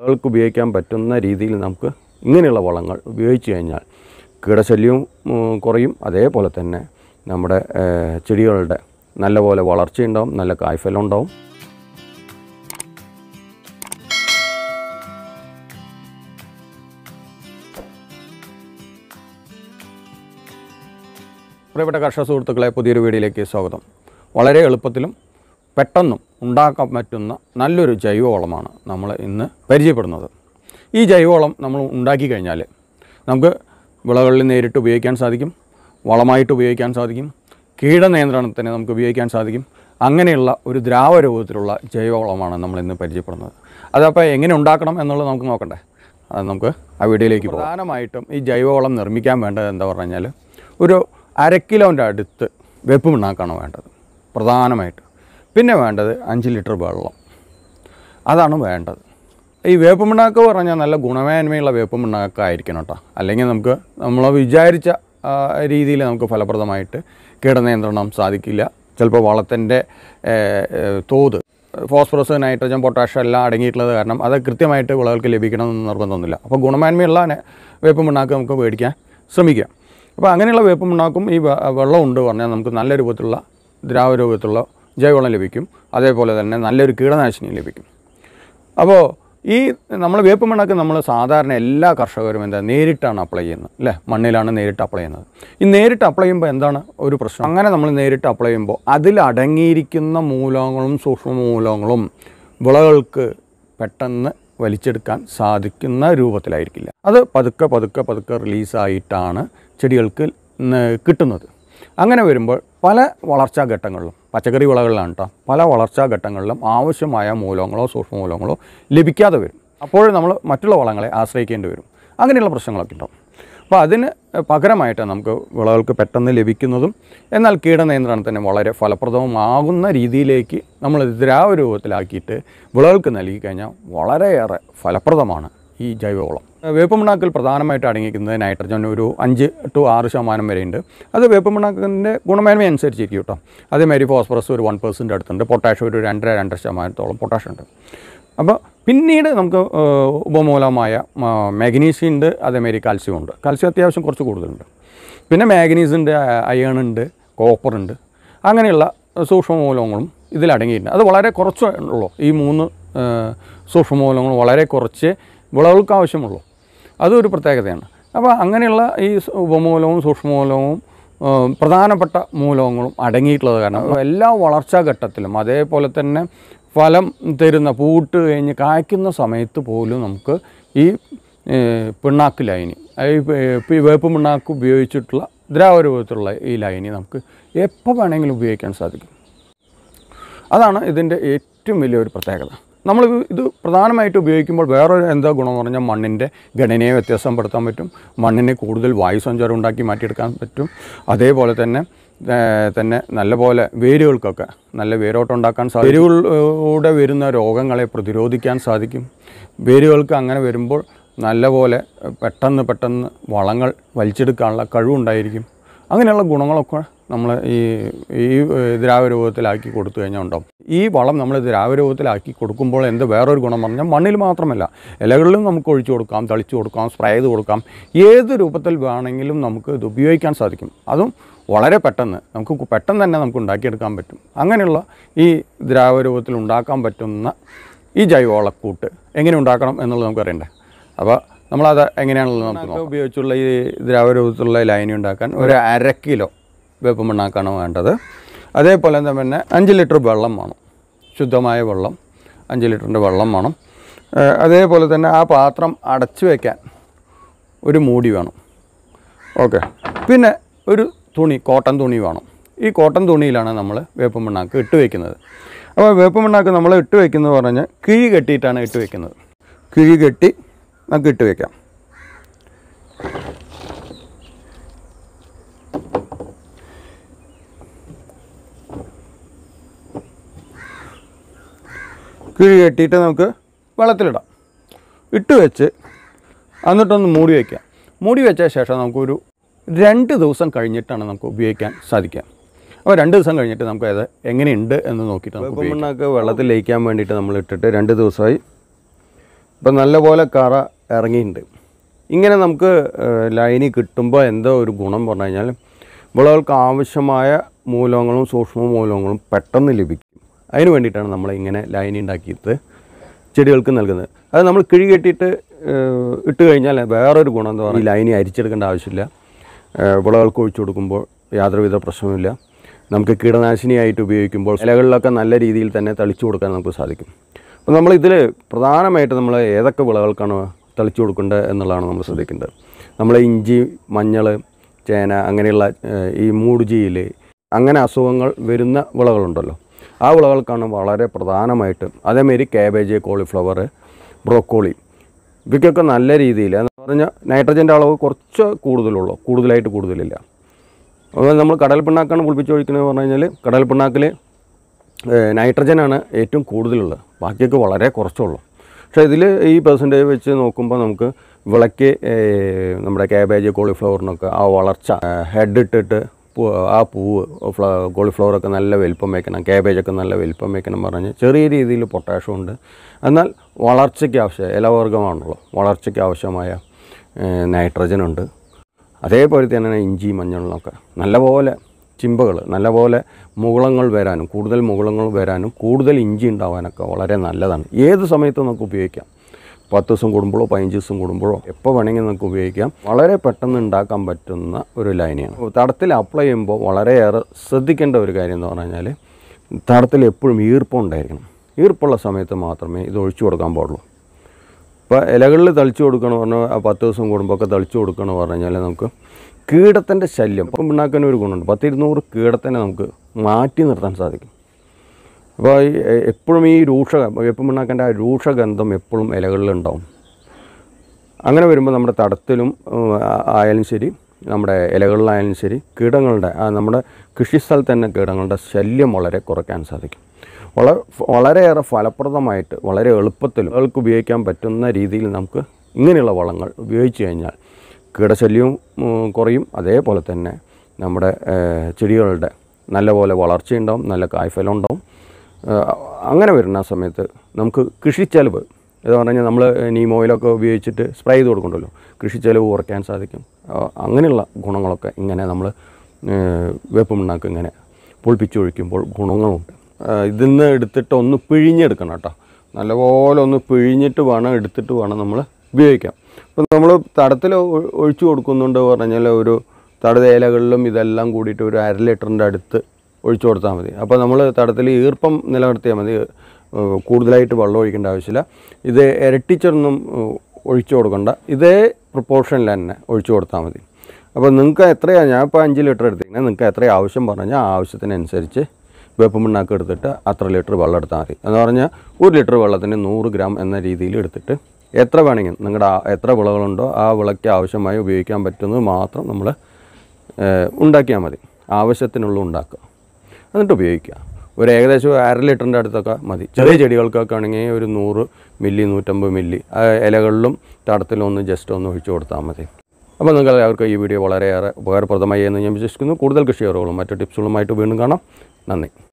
വിളകൾക്ക് ഉപയോഗിക്കാൻ പറ്റുന്ന രീതിയിൽ നമുക്ക് ഇങ്ങനെയുള്ള വളങ്ങൾ ഉപയോഗിച്ച് കഴിഞ്ഞാൽ കീടശല്യവും കുറയും അതേപോലെ തന്നെ നമ്മുടെ ചെടികളുടെ നല്ലപോലെ വളർച്ചയുണ്ടാവും നല്ല കായ്ഫലം ഉണ്ടാവും പ്രിയപ്പെട്ട കർഷക സുഹൃത്തുക്കളെ പുതിയൊരു വീഡിയോയിലേക്ക് സ്വാഗതം വളരെ എളുപ്പത്തിലും പെട്ടെന്നും ഉണ്ടാക്കാൻ പറ്റുന്ന നല്ലൊരു ജൈവവളമാണ് നമ്മൾ ഇന്ന് പരിചയപ്പെടുന്നത് ഈ ജൈവവളം നമ്മൾ ഉണ്ടാക്കി കഴിഞ്ഞാൽ നമുക്ക് വിളകളിൽ നേരിട്ട് ഉപയോഗിക്കാൻ സാധിക്കും വളമായിട്ട് ഉപയോഗിക്കാൻ സാധിക്കും കീടനിയന്ത്രണത്തിന് നമുക്ക് ഉപയോഗിക്കാൻ സാധിക്കും അങ്ങനെയുള്ള ഒരു ദ്രാവ രൂപത്തിലുള്ള ജൈവവളമാണ് നമ്മൾ ഇന്ന് പരിചയപ്പെടുന്നത് അതപ്പോൾ എങ്ങനെ ഉണ്ടാക്കണം എന്നുള്ളത് നമുക്ക് നോക്കണ്ടേ അത് നമുക്ക് ആ വീഡിയോയിലേക്ക് പോകാം പ്രധാനമായിട്ടും ഈ ജൈവവളം നിർമ്മിക്കാൻ വേണ്ടത് എന്താ പറഞ്ഞു കഴിഞ്ഞാൽ ഒരു അര കിലോൻ്റെ അടുത്ത് വെപ്പ് പിണ്ണാക്കാണ് വേണ്ടത് പ്രധാനമായിട്ട് പിന്നെ വേണ്ടത് അഞ്ച് ലിറ്റർ വെള്ളം അതാണ് വേണ്ടത് ഈ വേപ്പ് പറഞ്ഞാൽ നല്ല ഗുണമേന്മയുള്ള വേപ്പ് കേട്ടോ അല്ലെങ്കിൽ നമുക്ക് നമ്മൾ വിചാരിച്ച രീതിയിൽ നമുക്ക് ഫലപ്രദമായിട്ട് കീടനിയന്ത്രണം സാധിക്കില്ല ചിലപ്പോൾ വളത്തിൻ്റെ തോത് ഫോസ്ഫറസ് നൈട്രജൻ പൊട്ടാഷ്യം എല്ലാം അടങ്ങിയിട്ടുള്ളത് കാരണം അത് കൃത്യമായിട്ട് വിളകൾക്ക് ലഭിക്കണമെന്ന് നിർബന്ധമൊന്നുമില്ല അപ്പോൾ ഗുണമേന്മയുള്ള വേപ്പ് നമുക്ക് മേടിക്കാൻ ശ്രമിക്കാം അപ്പോൾ അങ്ങനെയുള്ള വേപ്പ് പിണ്ണാക്കും ഈ വെള്ളമുണ്ട് പറഞ്ഞാൽ നമുക്ക് നല്ല രൂപത്തിലുള്ള ദ്രാവരൂപത്തിലുള്ള ജൈവവളം ലഭിക്കും അതേപോലെ തന്നെ നല്ലൊരു കീടനാശിനി ലഭിക്കും അപ്പോൾ ഈ നമ്മൾ വേപ്പ് മണ്ണൊക്കെ നമ്മൾ സാധാരണ എല്ലാ കർഷകരും എന്താ നേരിട്ടാണ് അപ്ലൈ ചെയ്യുന്നത് അല്ലേ മണ്ണിലാണ് നേരിട്ട് അപ്ലൈ ചെയ്യുന്നത് ഈ നേരിട്ട് അപ്ലൈ ചെയ്യുമ്പോൾ എന്താണ് ഒരു പ്രശ്നം അങ്ങനെ നമ്മൾ നേരിട്ട് അപ്ലൈ ചെയ്യുമ്പോൾ അതിലടങ്ങിയിരിക്കുന്ന മൂലകങ്ങളും സൂക്ഷ്മ മൂലകങ്ങളും വിളകൾക്ക് പെട്ടെന്ന് വലിച്ചെടുക്കാൻ സാധിക്കുന്ന രൂപത്തിലായിരിക്കില്ല അത് പതുക്കെ പതുക്കെ പതുക്കെ റിലീസായിട്ടാണ് ചെടികൾക്ക് കിട്ടുന്നത് അങ്ങനെ വരുമ്പോൾ പല വളർച്ചാ ഘട്ടങ്ങളിലും പച്ചക്കറി വിളകളിലാണ് കേട്ടോ പല വളർച്ചാ ഘട്ടങ്ങളിലും ആവശ്യമായ മൂലങ്ങളോ സൂക്ഷ്മമൂലങ്ങളോ ലഭിക്കാതെ വരും അപ്പോൾ നമ്മൾ മറ്റുള്ള വളങ്ങളെ ആശ്രയിക്കേണ്ടി വരും അങ്ങനെയുള്ള പ്രശ്നങ്ങളൊക്കെ ഉണ്ടാവും അപ്പോൾ അതിന് പകരമായിട്ട് നമുക്ക് വിളകൾക്ക് പെട്ടെന്ന് ലഭിക്കുന്നതും എന്നാൽ കീടനിയന്ത്രണത്തിന് വളരെ ഫലപ്രദമാകുന്ന രീതിയിലേക്ക് നമ്മൾ ദ്രാവരൂപത്തിലാക്കിയിട്ട് വിളകൾക്ക് നൽകി കഴിഞ്ഞാൽ വളരെയേറെ ഫലപ്രദമാണ് ഈ ജൈവവളം വേപ്പമിണാക്കിൽ പ്രധാനമായിട്ട് അടങ്ങിയിരിക്കുന്നത് നൈട്രജൻ ഒരു അഞ്ച് ടു ആറ് ശതമാനം വരെയുണ്ട് അത് വേപ്പമിണാക്കിൻ്റെ ഗുണമേന്മ അനുസരിച്ചിരിക്കും കേട്ടോ അതേമാതിരി ഫോസ്ഫറസ് ഒരു വൺ പെർസെൻ്റ് അടുത്തുണ്ട് പൊട്ടാഷ്യം ഒരു രണ്ടര രണ്ടര ശതമാനത്തോളം പൊട്ടാഷ്യം ഉണ്ട് അപ്പോൾ പിന്നീട് നമുക്ക് ഉപമൂലമായ മാഗ്നീഷ്യം ഉണ്ട് അതേമാതിരി കാൽസ്യം ഉണ്ട് കാൽസ്യം അത്യാവശ്യം കുറച്ച് കൂടുതലുണ്ട് പിന്നെ മാഗ്നീസിൻ്റെ അയേൺ ഉണ്ട് കോപ്പർ ഉണ്ട് അങ്ങനെയുള്ള സൂക്ഷ്മമൂലങ്ങളും ഇതിലടങ്ങിയിട്ടുണ്ട് അത് വളരെ കുറച്ചുള്ളൂ ഉള്ളൂ ഈ മൂന്ന് സൂക്ഷ്മമൂലങ്ങൾ വളരെ കുറച്ച് വിളകൾക്ക് ആവശ്യമുള്ളൂ അതൊരു പ്രത്യേകതയാണ് അപ്പോൾ അങ്ങനെയുള്ള ഈ ഉപമൂലവും സൂക്ഷ്മമൂലവും പ്രധാനപ്പെട്ട മൂലകങ്ങളും അടങ്ങിയിട്ടുള്ളത് കാരണം എല്ലാ വളർച്ചാ ഘട്ടത്തിലും അതേപോലെ തന്നെ ഫലം തരുന്ന പൂട്ട് കഴിഞ്ഞ് കായ്ക്കുന്ന സമയത്ത് പോലും നമുക്ക് ഈ പിണ്ണാക്ക് ലൈനി ഈ വേപ്പ് പിണ്ണാക്ക് ഉപയോഗിച്ചിട്ടുള്ള ദ്രാവരൂപത്തിലുള്ള ഈ ലൈനി നമുക്ക് എപ്പോൾ വേണമെങ്കിലും ഉപയോഗിക്കാൻ സാധിക്കും അതാണ് ഇതിൻ്റെ ഏറ്റവും വലിയൊരു പ്രത്യേകത നമ്മൾ ഇത് പ്രധാനമായിട്ട് ഉപയോഗിക്കുമ്പോൾ വേറൊരു എന്താ ഗുണമെന്ന് പറഞ്ഞാൽ മണ്ണിൻ്റെ ഘടനയെ പെടുത്താൻ പറ്റും മണ്ണിനെ കൂടുതൽ വായു സഞ്ചാരം ഉണ്ടാക്കി മാറ്റിയെടുക്കാൻ പറ്റും അതേപോലെ തന്നെ തന്നെ നല്ലപോലെ വേരുകൾക്കൊക്കെ നല്ല വേരോട്ടം ഉണ്ടാക്കാൻ സാധിക്കും വേരുകളിലൂടെ വരുന്ന രോഗങ്ങളെ പ്രതിരോധിക്കാൻ സാധിക്കും വേരുകൾക്ക് അങ്ങനെ വരുമ്പോൾ നല്ലപോലെ പെട്ടെന്ന് പെട്ടെന്ന് വളങ്ങൾ വലിച്ചെടുക്കാനുള്ള കഴിവുണ്ടായിരിക്കും അങ്ങനെയുള്ള ഗുണങ്ങളൊക്കെ നമ്മൾ ഈ ഈ ദ്രാവരൂപത്തിലാക്കി കൊടുത്തു കഴിഞ്ഞാൽ ഉണ്ടാവും ഈ വളം നമ്മൾ ദ്രാവരൂപത്തിലാക്കി കൊടുക്കുമ്പോൾ എന്ത് വേറൊരു ഗുണം പറഞ്ഞാൽ മണ്ണിൽ മാത്രമല്ല ഇലകളിലും നമുക്ക് ഒഴിച്ചു കൊടുക്കാം തളിച്ചു കൊടുക്കാം സ്പ്രേ ചെയ്ത് കൊടുക്കാം ഏത് രൂപത്തിൽ വേണമെങ്കിലും നമുക്ക് ഇത് ഉപയോഗിക്കാൻ സാധിക്കും അതും വളരെ പെട്ടെന്ന് നമുക്ക് പെട്ടെന്ന് തന്നെ നമുക്ക് ഉണ്ടാക്കിയെടുക്കാൻ പറ്റും അങ്ങനെയുള്ള ഈ ദ്രാവരൂപത്തിൽ ഉണ്ടാക്കാൻ പറ്റുന്ന ഈ ജൈവവളക്കൂട്ട് എങ്ങനെ ഉണ്ടാക്കണം എന്നുള്ളത് നമുക്കറിയണ്ടേ അപ്പോൾ നമ്മളത് എങ്ങനെയാണല്ലോ നമുക്ക് ഉപയോഗിച്ചുള്ള ഈ ദ്രാവരൂപത്തിലുള്ള ലൈനി ഉണ്ടാക്കാൻ ഒരു അര കിലോ വേപ്പ് വേണ്ടത് അതേപോലെ തന്നെ അഞ്ച് ലിറ്റർ വെള്ളം വേണം ശുദ്ധമായ വെള്ളം അഞ്ച് ലിറ്ററിൻ്റെ വെള്ളം വേണം അതേപോലെ തന്നെ ആ പാത്രം അടച്ചു വയ്ക്കാൻ ഒരു മൂടി വേണം ഓക്കെ പിന്നെ ഒരു തുണി കോട്ടൺ തുണി വേണം ഈ കോട്ടൺ തുണിയിലാണ് നമ്മൾ വേപ്പമണ്ണാക്ക് ഇട്ട് വയ്ക്കുന്നത് അപ്പോൾ വേപ്പമണ്ണാക്ക് നമ്മൾ ഇട്ട് വയ്ക്കുന്നത് പറഞ്ഞാൽ കിഴി കെട്ടിയിട്ടാണ് ഇട്ട് വയ്ക്കുന്നത് കിഴി കെട്ടി നമുക്ക് ഇട്ട് വയ്ക്കാം കിഴി കെട്ടിയിട്ട് നമുക്ക് വെള്ളത്തിലിടാം ഇട്ട് വെച്ച് എന്നിട്ടൊന്ന് മൂടി വയ്ക്കാം മൂടി വെച്ച ശേഷം നമുക്കൊരു രണ്ട് ദിവസം കഴിഞ്ഞിട്ടാണ് നമുക്ക് ഉപയോഗിക്കാൻ സാധിക്കുക അപ്പോൾ രണ്ട് ദിവസം കഴിഞ്ഞിട്ട് നമുക്ക് അത് എങ്ങനെയുണ്ട് എന്ന് നോക്കിയിട്ട് നമുക്ക് മണ്ണൊക്കെ വെള്ളത്തിൽ ലയിക്കാൻ വേണ്ടിയിട്ട് നമ്മൾ ഇട്ടിട്ട് രണ്ട് ദിവസമായി ഇപ്പം നല്ലപോലെ കറ ഇറങ്ങിയിട്ടുണ്ട് ഇങ്ങനെ നമുക്ക് ലൈനി കിട്ടുമ്പോൾ എന്തോ ഒരു ഗുണം പറഞ്ഞു കഴിഞ്ഞാൽ വിളകൾക്ക് ആവശ്യമായ മൂലകങ്ങളും സൂക്ഷ്മ മൂലകങ്ങളും പെട്ടെന്ന് ലഭിക്കും അതിന് വേണ്ടിയിട്ടാണ് നമ്മൾ ഇങ്ങനെ ലൈൻ ഉണ്ടാക്കിയിട്ട് ചെടികൾക്ക് നൽകുന്നത് അത് നമ്മൾ കിഴി കെട്ടിയിട്ട് ഇട്ട് കഴിഞ്ഞാൽ വേറൊരു ഗുണം എന്താ പറയുക ഈ ലൈനി അരിച്ചെടുക്കേണ്ട ആവശ്യമില്ല വിളകൾക്ക് ഒഴിച്ചു കൊടുക്കുമ്പോൾ യാതൊരുവിധ പ്രശ്നവുമില്ല നമുക്ക് കീടനാശിനിയായിട്ട് ഉപയോഗിക്കുമ്പോൾ ഇലകളിലൊക്കെ നല്ല രീതിയിൽ തന്നെ തളിച്ചു കൊടുക്കാൻ നമുക്ക് സാധിക്കും അപ്പോൾ നമ്മൾ ഇതിൽ പ്രധാനമായിട്ട് നമ്മൾ ഏതൊക്കെ വിളകൾക്കാണ് തളിച്ചു കൊടുക്കേണ്ടത് എന്നുള്ളതാണ് നമ്മൾ ശ്രദ്ധിക്കേണ്ടത് നമ്മൾ ഇഞ്ചി മഞ്ഞൾ ചേന അങ്ങനെയുള്ള ഈ മൂടുജിയിൽ അങ്ങനെ അസുഖങ്ങൾ വരുന്ന വിളകളുണ്ടല്ലോ ആ വിളകൾക്കാണ് വളരെ പ്രധാനമായിട്ട് അതേമാതിരി കാബേജ് കോളിഫ്ലവർ ബ്രോക്കോളി ഇവയ്ക്കൊക്കെ നല്ല രീതിയിൽ എന്ന് പറഞ്ഞാൽ നൈട്രജൻ്റെ അളവ് കുറച്ച് കൂടുതലുള്ളൂ കൂടുതലായിട്ട് കൂടുതലില്ല അതുപോലെ നമ്മൾ കടൽ പിണ്ണാക്കാണ് പുളിപ്പിച്ചൊഴിക്കുന്നത് പറഞ്ഞു കഴിഞ്ഞാൽ കടൽ പിണ്ണാക്കിൽ നൈട്രജനാണ് ഏറ്റവും കൂടുതലുള്ളത് ബാക്കിയൊക്കെ വളരെ കുറച്ചുള്ളൂ പക്ഷേ ഇതിൽ ഈ പെർസെൻറ്റേജ് വെച്ച് നോക്കുമ്പോൾ നമുക്ക് വിളക്ക് നമ്മുടെ കാബേജ് കോളിഫ്ലവറിനൊക്കെ ആ വളർച്ച ഹെഡ് ഇട്ടിട്ട് ആ പൂവ് ഫ്ല കോളിഫ്ലവറൊക്കെ നല്ല വലിപ്പം വയ്ക്കണം ക്യാബേജൊക്കെ നല്ല വലിപ്പം വയ്ക്കണം പറഞ്ഞ് ചെറിയ രീതിയിൽ പൊട്ടാഷ്യം ഉണ്ട് എന്നാൽ വളർച്ചയ്ക്ക് ആവശ്യം ഇലവർഗമാണല്ലോ വളർച്ചയ്ക്ക് ആവശ്യമായ നൈട്രജൻ ഉണ്ട് അതേപോലെ തന്നെ ഇഞ്ചി മഞ്ഞളിനൊക്കെ നല്ലപോലെ ചിമ്പകൾ നല്ലപോലെ മുകുളങ്ങൾ വരാനും കൂടുതൽ മുകുളങ്ങൾ വരാനും കൂടുതൽ ഇഞ്ചി ഉണ്ടാവാനൊക്കെ വളരെ നല്ലതാണ് ഏത് സമയത്തും നമുക്ക് ഉപയോഗിക്കാം പത്ത് ദിവസം കൂടുമ്പോഴോ പതിനഞ്ച് ദിവസം കൂടുമ്പോഴോ എപ്പോൾ വേണമെങ്കിൽ നമുക്ക് ഉപയോഗിക്കാം വളരെ പെട്ടെന്ന് ഉണ്ടാക്കാൻ പറ്റുന്ന ഒരു ലൈനയാണ് തടത്തിൽ അപ്ലൈ ചെയ്യുമ്പോൾ വളരെയേറെ ശ്രദ്ധിക്കേണ്ട ഒരു കാര്യം എന്ന് പറഞ്ഞു കഴിഞ്ഞാൽ തടത്തിൽ എപ്പോഴും ഈർപ്പം ഉണ്ടായിരിക്കണം ഈർപ്പുള്ള സമയത്ത് മാത്രമേ ഇത് ഒഴിച്ചു കൊടുക്കാൻ പാടുള്ളൂ ഇപ്പോൾ ഇലകളിൽ തളിച്ചു കൊടുക്കണമെന്ന് പറഞ്ഞാൽ പത്ത് ദിവസം കൂടുമ്പോൾ ഒക്കെ തളിച്ചു കൊടുക്കണമെന്ന് പറഞ്ഞു കഴിഞ്ഞാൽ നമുക്ക് കീടത്തിൻ്റെ ശല്യം ഇപ്പം ഉണ്ടാക്കാൻ ഒരു ഗുണമുണ്ട് പത്തിരുന്നൂറ് കീടത്തിനെ നമുക്ക് മാറ്റി നിർത്താൻ സാധിക്കും അപ്പോൾ എപ്പോഴും ഈ രൂക്ഷ വേപ്പം ആ രൂക്ഷഗന്ധം എപ്പോഴും ഇലകളിലുണ്ടാവും അങ്ങനെ വരുമ്പോൾ നമ്മുടെ തടത്തിലും ആയാലും ശരി നമ്മുടെ ഇലകളിലായാലും ശരി കീടങ്ങളുടെ നമ്മുടെ കൃഷിസ്ഥലത്ത് തന്നെ കീടങ്ങളുടെ ശല്യം വളരെ കുറയ്ക്കാൻ സാധിക്കും വളരെ വളരെയേറെ ഫലപ്രദമായിട്ട് വളരെ എളുപ്പത്തിൽ അവൾക്ക് ഉപയോഗിക്കാൻ പറ്റുന്ന രീതിയിൽ നമുക്ക് ഇങ്ങനെയുള്ള വളങ്ങൾ ഉപയോഗിച്ച് കഴിഞ്ഞാൽ കീടശല്യവും കുറയും അതേപോലെ തന്നെ നമ്മുടെ ചെടികളുടെ നല്ലപോലെ വളർച്ചയുണ്ടാവും നല്ല കായ്ഫലം ഉണ്ടാവും അങ്ങനെ വരുന്ന സമയത്ത് നമുക്ക് ചെലവ് എന്ന് പറഞ്ഞു കഴിഞ്ഞാൽ നമ്മൾ നീം ഓയിലൊക്കെ ഉപയോഗിച്ചിട്ട് സ്പ്രേ ചെയ്ത് കൊടുക്കണ്ടല്ലോ കൃഷി ചെലവ് കുറയ്ക്കാൻ സാധിക്കും അങ്ങനെയുള്ള ഗുണങ്ങളൊക്കെ ഇങ്ങനെ നമ്മൾ വേപ്പുമിണ്ണാക്ക് ഇങ്ങനെ പൊളിപ്പിച്ചൊഴിക്കുമ്പോൾ ഗുണങ്ങളുണ്ട് ഇതിൽ നിന്ന് എടുത്തിട്ട് ഒന്ന് പിഴിഞ്ഞെടുക്കണം കേട്ടോ നല്ലപോലെ ഒന്ന് പിഴിഞ്ഞിട്ട് വേണം എടുത്തിട്ട് വേണം നമ്മൾ ഉപയോഗിക്കാം ഇപ്പം നമ്മൾ തടത്തിൽ ഒഴിച്ചു കൊടുക്കുന്നുണ്ട് പറഞ്ഞാൽ ഒരു തടത ഇലകളിലും ഇതെല്ലാം കൂടിയിട്ട് ഒരു അര ലിറ്ററിൻ്റെ അടുത്ത് ഒഴിച്ചു കൊടുത്താൽ മതി അപ്പോൾ നമ്മൾ തടത്തിൽ ഈർപ്പം നിലനിർത്തിയാൽ മതി കൂടുതലായിട്ട് വെള്ളം ഒഴിക്കേണ്ട ആവശ്യമില്ല ഇത് ഇരട്ടിച്ചൊന്നും ഒഴിച്ചു കൊടുക്കണ്ട ഇതേ പ്രപ്പോർഷനിൽ തന്നെ ഒഴിച്ചു കൊടുത്താൽ മതി അപ്പോൾ നിങ്ങൾക്ക് എത്രയാണ് ഞാൻ ഇപ്പോൾ അഞ്ച് ലിറ്റർ എടുത്തിരിക്കുന്നത് നിങ്ങൾക്ക് എത്ര ആവശ്യം പറഞ്ഞാൽ ആ ആവശ്യത്തിനനുസരിച്ച് വേപ്പ് പിണ്ണാക്ക് എടുത്തിട്ട് അത്ര ലിറ്റർ വെള്ളം എടുത്താൽ മതി എന്ന് പറഞ്ഞാൽ ഒരു ലിറ്റർ വെള്ളത്തിന് നൂറ് ഗ്രാം എന്ന രീതിയിൽ എടുത്തിട്ട് എത്ര വേണമെങ്കിലും നിങ്ങളുടെ എത്ര വിളകളുണ്ടോ ആ വിളയ്ക്ക് ആവശ്യമായി ഉപയോഗിക്കാൻ പറ്റുന്നത് മാത്രം നമ്മൾ ഉണ്ടാക്കിയാൽ മതി ആവശ്യത്തിനുള്ള ഉണ്ടാക്കുക എന്നിട്ട് ഉപയോഗിക്കുക ഒരു ഏകദേശം അര ലിറ്ററിൻ്റെ അടുത്തൊക്കെ മതി ചെറിയ ചെടികൾക്കൊക്കെ ആണെങ്കിൽ ഒരു നൂറ് മില്ലി നൂറ്റമ്പത് മില്ലി ഇലകളിലും തടത്തിലും ഒന്ന് ജസ്റ്റ് ഒന്ന് ഒഴിച്ചു കൊടുത്താൽ മതി അപ്പോൾ നിങ്ങൾ അവർക്ക് ഈ വീഡിയോ വളരെയേറെ ഉപകാരപ്രദമായി എന്ന് ഞാൻ വിശ്വസിക്കുന്നു കൂടുതൽ കൃഷി അറിവുകളും മറ്റു ടിപ്സുകളുമായിട്ട് വീണ്ടും കാണാം നന്ദി